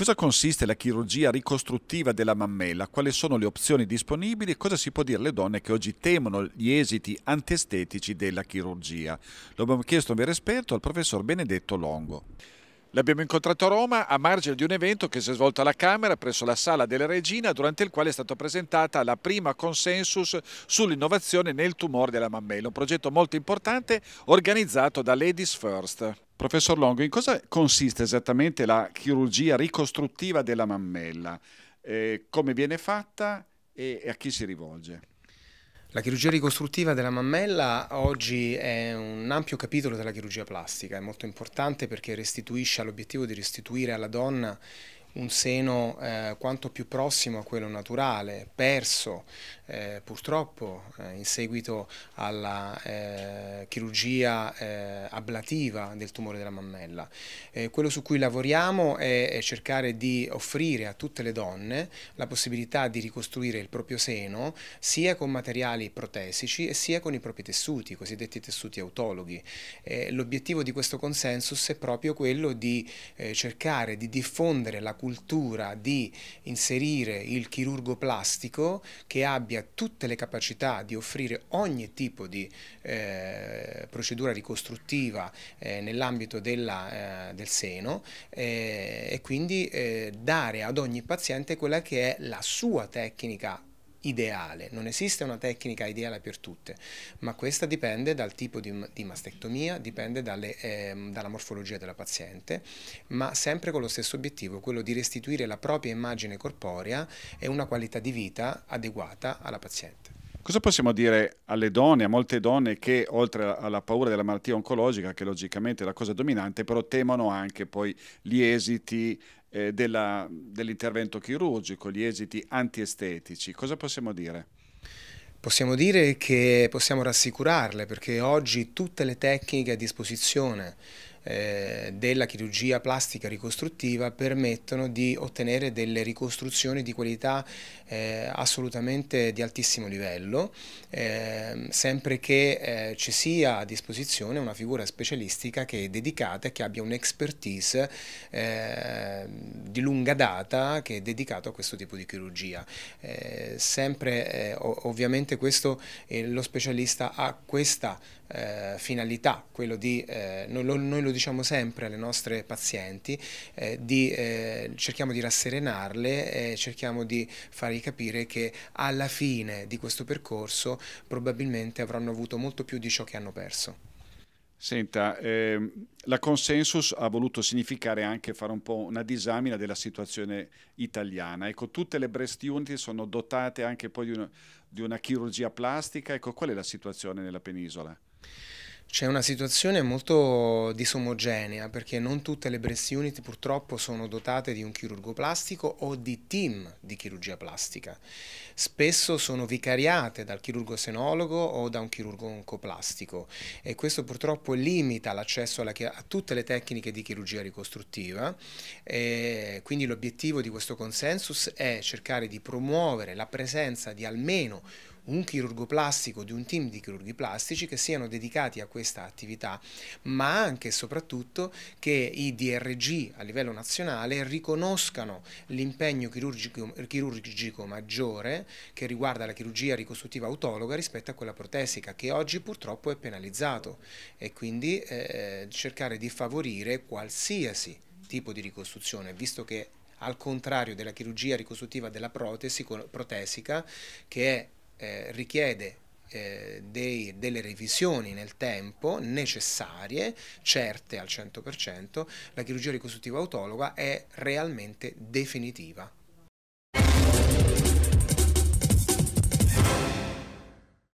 Cosa consiste la chirurgia ricostruttiva della mammella? Quali sono le opzioni disponibili? e Cosa si può dire alle donne che oggi temono gli esiti antiestetici della chirurgia? Lo abbiamo chiesto a un vero esperto, al professor Benedetto Longo. L'abbiamo incontrato a Roma a margine di un evento che si è svolto alla Camera presso la Sala della Regina durante il quale è stata presentata la prima consensus sull'innovazione nel tumore della mammella, un progetto molto importante organizzato da Ladies First. Professor Longo, in cosa consiste esattamente la chirurgia ricostruttiva della mammella? Eh, come viene fatta e a chi si rivolge? La chirurgia ricostruttiva della mammella oggi è un ampio capitolo della chirurgia plastica, è molto importante perché restituisce all'obiettivo di restituire alla donna un seno eh, quanto più prossimo a quello naturale, perso eh, purtroppo eh, in seguito alla eh, chirurgia eh, ablativa del tumore della mammella. Eh, quello su cui lavoriamo è, è, cercare di offrire a tutte le donne la possibilità di ricostruire il proprio seno sia con materiali protesici e sia con i propri tessuti, i cosiddetti tessuti autologhi. Eh, L'obiettivo di questo consensus è proprio quello di eh, cercare di diffondere la cultura di inserire il chirurgo plastico che abbia tutte le capacità di offrire ogni tipo di eh, eh, procedura ricostruttiva eh, nell'ambito eh, del seno eh, e quindi dare ad ogni paziente quella che è la sua tecnica ideale, non esiste una tecnica ideale per tutte, ma questa dipende dal tipo di, di mastectomia, dipende dalle, eh, dalla morfologia della paziente, ma sempre con lo stesso obiettivo, quello di restituire la propria immagine corporea e una qualità di vita adeguata alla paziente. Cosa possiamo dire alle donne, a molte donne che oltre alla paura della malattia oncologica, che logicamente è la cosa dominante, però temono anche poi gli esiti eh, dell'intervento chirurgico, gli esiti antiestetici? Cosa possiamo dire? Possiamo dire che possiamo rassicurarle perché oggi tutte le tecniche a disposizione eh, della chirurgia plastica ricostruttiva permettono di ottenere delle ricostruzioni di qualità eh, assolutamente di altissimo livello, eh, sempre che eh, ci sia a disposizione una figura specialistica che è dedicata e che abbia un'expertise ehm, di lunga data che è dedicata a questo tipo di chirurgia. Eh, sempre ovviamente questo, lo specialista ha questa finalità, quello di, noi lo lo diciamo sempre alle nostre pazienti, eh, di, eh, cerchiamo di rasserenarle, eh, cerchiamo di fargli capire che alla fine di questo percorso probabilmente avranno avuto molto più di ciò che hanno perso. Senta, eh, la consensus ha voluto significare anche fare un po' una disamina della situazione italiana. Ecco, tutte le breast unit sono dotate anche poi di una, di una chirurgia plastica. Ecco, qual è la situazione nella penisola? C'è una situazione molto disomogenea perché non tutte le breast unit purtroppo sono dotate di un chirurgo plastico o di team di chirurgia plastica. Spesso sono vicariate dal chirurgo senologo o da un chirurgo oncoplastico e questo purtroppo limita l'accesso a tutte le tecniche di chirurgia ricostruttiva. E quindi l'obiettivo di questo consensus è cercare di promuovere la presenza di almeno un chirurgo plastico, di un team di chirurghi plastici che siano dedicati a questa attività, ma anche e soprattutto che i DRG a livello nazionale riconoscano l'impegno chirurgico, chirurgico maggiore che riguarda la chirurgia ricostruttiva autologa rispetto a quella protesica che oggi purtroppo è penalizzato e quindi eh, cercare di favorire qualsiasi tipo di ricostruzione, visto che al contrario della chirurgia ricostruttiva della protesi, protesica, che è eh, richiede eh, dei, delle revisioni nel tempo necessarie, certe al 100%, la chirurgia ricostruttiva autologa è realmente definitiva.